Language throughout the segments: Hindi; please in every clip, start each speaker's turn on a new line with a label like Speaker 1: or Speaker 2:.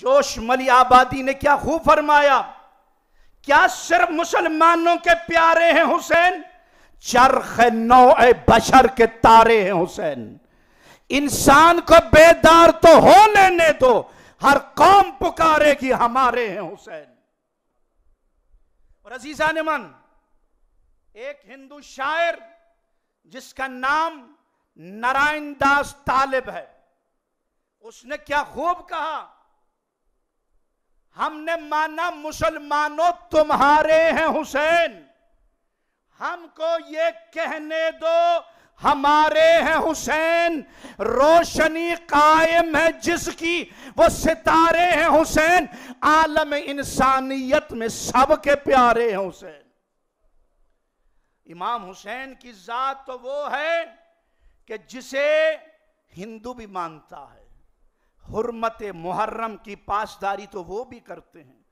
Speaker 1: जोश मली आबादी ने क्या खूब फरमाया क्या सिर्फ मुसलमानों के प्यारे हैं हुसैन चरख नौ ए बशर के तारे हैं हुसैन इंसान को बेदार तो हो लेने दो हर कौम पुकारेगी हमारे हैं हुसैन और अजीजा ने मन एक हिंदू शायर जिसका नाम नारायण दास तालिब है उसने क्या खूब कहा हमने माना मुसलमानों तुम्हारे हैं हुसैन हमको ये कहने दो हमारे हैं हुसैन रोशनी कायम है जिसकी वो सितारे हैं हुसैन आलम इंसानियत में सबके प्यारे हैं हुसैन इमाम हुसैन की जात तो वो है कि जिसे हिंदू भी मानता है हरमत मुहर्रम की पासदारी तो वो भी करते हैं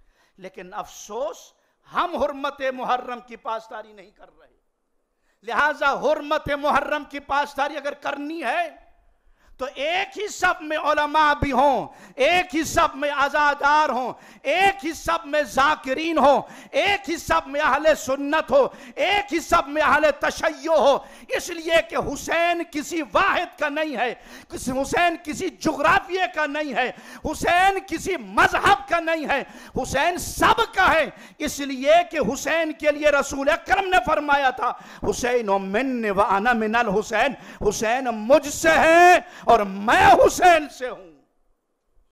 Speaker 1: लेकिन अफसोस हम हरमत मुहर्रम की पासदारी नहीं कर रहे लिहाजा हरमत मुहर्रम की पासदारी अगर करनी है तो एक ही सब में ओलमा भी हों एक ही सब में आज़ादार हों एक ही सब में जाकिरीन हो एक ही सब में अहले सुन्नत हो एक ही सब में अहले तशैय हो इसलिए कि हुसैन किसी वाहिद का नहीं है किसी हुसैन किसी जोग्राफिए का नहीं है हुसैन किसी मजहब का नहीं है हुसैन सब का है इसलिए कि हुसैन के लिए रसूल अक्रम ने फरमाया था हुसैन मिन व अना मिनल हुसैन हुसैन मुझसे है और मैं हुसैन से हूं